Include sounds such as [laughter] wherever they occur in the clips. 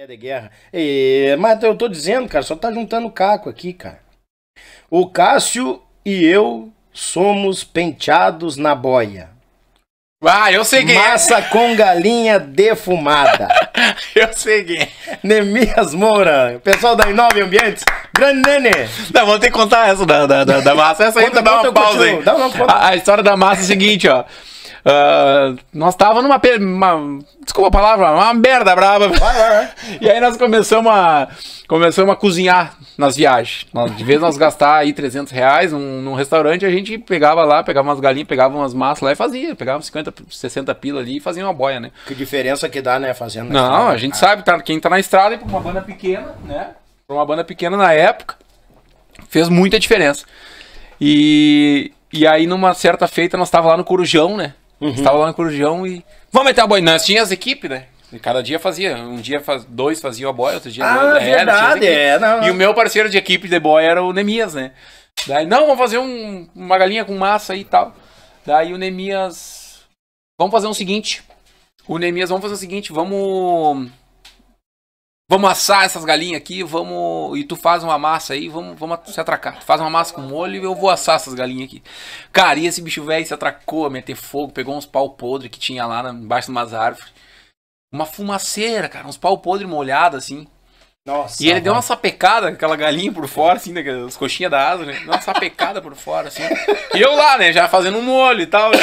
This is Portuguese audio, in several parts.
É de guerra. mas eu tô dizendo, cara, só tá juntando caco aqui, cara. O Cássio e eu somos penteados na boia. Ah, eu sei quem. É. Massa com galinha defumada. [laughs] eu sei quem. É. Nemias Moura, pessoal da Inove Ambientes, grande Nene. Não, vou ter que contar essa da, da, da, massa. Essa aí conta, dá uma pausa aí. Dá uma, conta. A, a, história da massa é a seguinte, ó. Uh, nós tava numa. Uma, desculpa a palavra, uma merda brava. [laughs] e aí nós começamos a, começamos a cozinhar nas viagens. Nós, de vez nós gastar aí 300 reais num, num, restaurante, a gente pegava lá, pegava umas galinhas, pegava umas massas lá e fazia. Pegava 50, 60 pila ali e fazia uma boia, né? Que diferença que dá, né? Fazendo. Não, estrada. Assim, né? a gente sabe, tá, quem tá na estrada e pra uma banda pequena, né? Pra uma banda pequena na época, fez muita diferença. E, e aí, numa certa feita, nós estávamos lá no Corujão, né? Uhum. Estava lá no Corujão e. Vamos meter a boi. Nós tinha as equipes, né? E cada dia fazia. Um dia faz... dois faziam a boia, outro dia ah, dois. É, verdade, é. Não, E o meu parceiro de equipe de boia era o Nemias, né? Daí, não, vamos fazer um, uma galinha com massa aí e tal. Daí o Nemias. Vamos fazer o um seguinte. O Nemias, vamos fazer o seguinte, vamos Vamos assar essas galinhas aqui, vamos. E tu faz uma massa aí, vamos, vamos se atracar. Tu faz uma massa com molho e eu vou assar essas galinhas aqui. Cara, e esse bicho velho se atracou a meter fogo, pegou uns pau podre que tinha lá embaixo de umas árvores. Uma fumaceira, cara, uns pau podre molhado assim. Nossa, e ele mano. deu uma sapecada, aquela galinha por fora, assim, né, as coxinhas da asa, né? Deu uma sapecada por fora, assim. E eu lá, né, já fazendo um molho e tal. Né?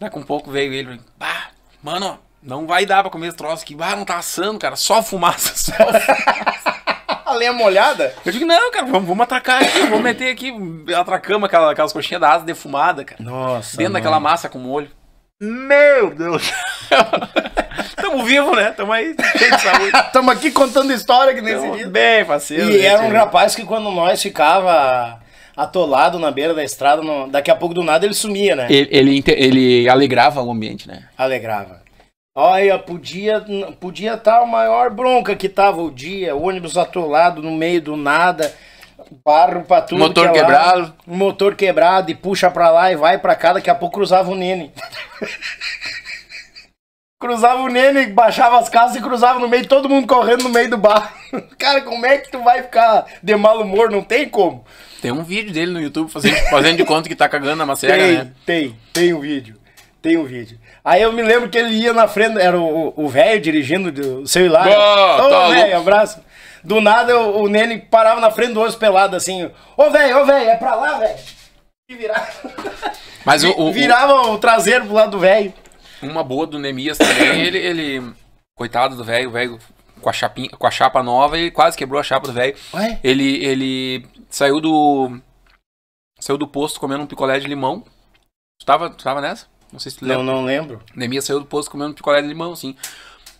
Daqui [coughs] né, um pouco veio ele, bah, mano, não vai dar pra comer esse troço que ah, não tá assando, cara. Só fumaça, [laughs] só fumaça. a lenha molhada? Eu digo, não, cara, vamos, vamos atracar aqui, vamos meter aqui. Atracamos aquela, aquelas coxinhas da asa defumada, cara. Nossa. Dentro mano. daquela massa com molho. Meu Deus! [laughs] Tamo vivo, né? Tamo aí cheio de saúde. [laughs] Tamo aqui contando história aqui nesse Tamo dia. Bem, parceiro. E gente, né, era um né? rapaz que quando nós ficava atolado na beira da estrada, no... daqui a pouco do nada ele sumia, né? Ele, ele, ele alegrava o ambiente, né? Alegrava. Olha, podia podia estar tá a maior bronca que tava o dia, ônibus atolado no meio do nada, barro pra tudo. Motor que é quebrado. Lá, motor quebrado e puxa pra lá e vai pra cá, daqui a pouco cruzava o Nene. [laughs] cruzava o Nene, baixava as casas e cruzava no meio, todo mundo correndo no meio do barro. [laughs] Cara, como é que tu vai ficar de mau humor? Não tem como. Tem um vídeo dele no YouTube fazendo, fazendo de conta que tá cagando na macega, tem, né? Tem, tem um vídeo. Tem um vídeo. Aí eu me lembro que ele ia na frente, era o velho dirigindo o seu Hilário. Ô, tá velho, abraço. Do nada o, o Nene parava na frente do outro pelado assim. Ô, velho, ô, velho, é pra lá, velho. E virava. Mas o, o, virava o traseiro pro lado do velho. Uma boa do Nemias também, [coughs] ele, ele. Coitado do velho, o velho com a, chapinha, com a chapa nova e quase quebrou a chapa do velho. Ele, ele saiu do. Saiu do posto comendo um picolé de limão. Tu tava, tu tava nessa? Não sei se tu lembra. Não, não lembro. Neemias saiu do posto comendo picolé de limão, assim.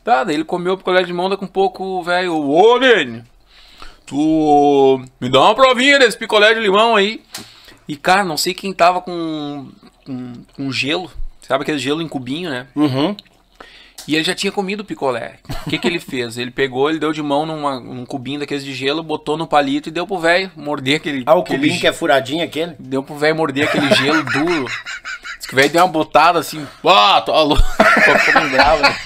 Tá, daí ele comeu picolé de limão, daqui tá um pouco, velho. Ô, Dene, tu me dá uma provinha desse picolé de limão aí. E, cara, não sei quem tava com, com, com gelo. Sabe aquele gelo em cubinho, né? Uhum. E ele já tinha comido picolé. O que, que ele [laughs] fez? Ele pegou, ele deu de mão numa, num cubinho daqueles de gelo, botou no palito e deu pro velho morder aquele. Ah, o aquele cubinho ge... que é furadinho aquele? Deu pro velho morder aquele gelo duro. [laughs] Diz que o velho deu uma botada assim, ó, oh, tô louco, [laughs] tô ficando grávida.